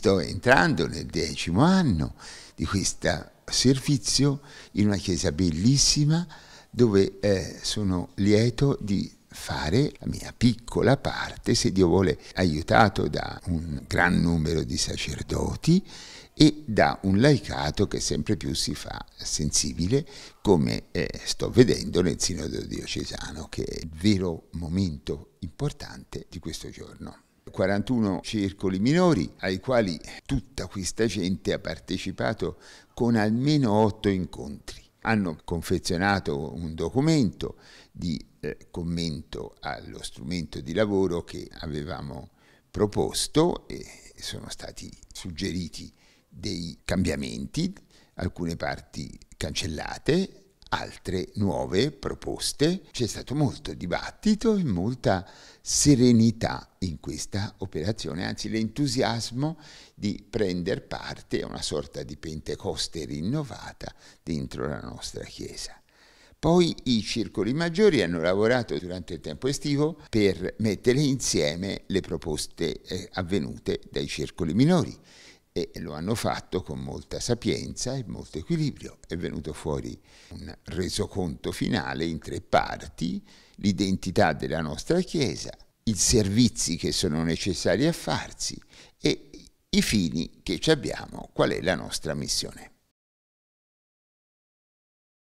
Sto entrando nel decimo anno di questo servizio in una chiesa bellissima dove eh, sono lieto di fare la mia piccola parte, se Dio vuole, aiutato da un gran numero di sacerdoti e da un laicato che sempre più si fa sensibile, come eh, sto vedendo nel Sinodo diocesano, che è il vero momento importante di questo giorno. 41 circoli minori ai quali tutta questa gente ha partecipato con almeno 8 incontri. Hanno confezionato un documento di eh, commento allo strumento di lavoro che avevamo proposto e sono stati suggeriti dei cambiamenti, alcune parti cancellate, altre nuove proposte. C'è stato molto dibattito e molta serenità in questa operazione, anzi l'entusiasmo di prendere parte a una sorta di Pentecoste rinnovata dentro la nostra Chiesa. Poi i circoli maggiori hanno lavorato durante il tempo estivo per mettere insieme le proposte eh, avvenute dai circoli minori e lo hanno fatto con molta sapienza e molto equilibrio. È venuto fuori un resoconto finale in tre parti, l'identità della nostra Chiesa, i servizi che sono necessari a farsi e i fini che ci abbiamo, qual è la nostra missione.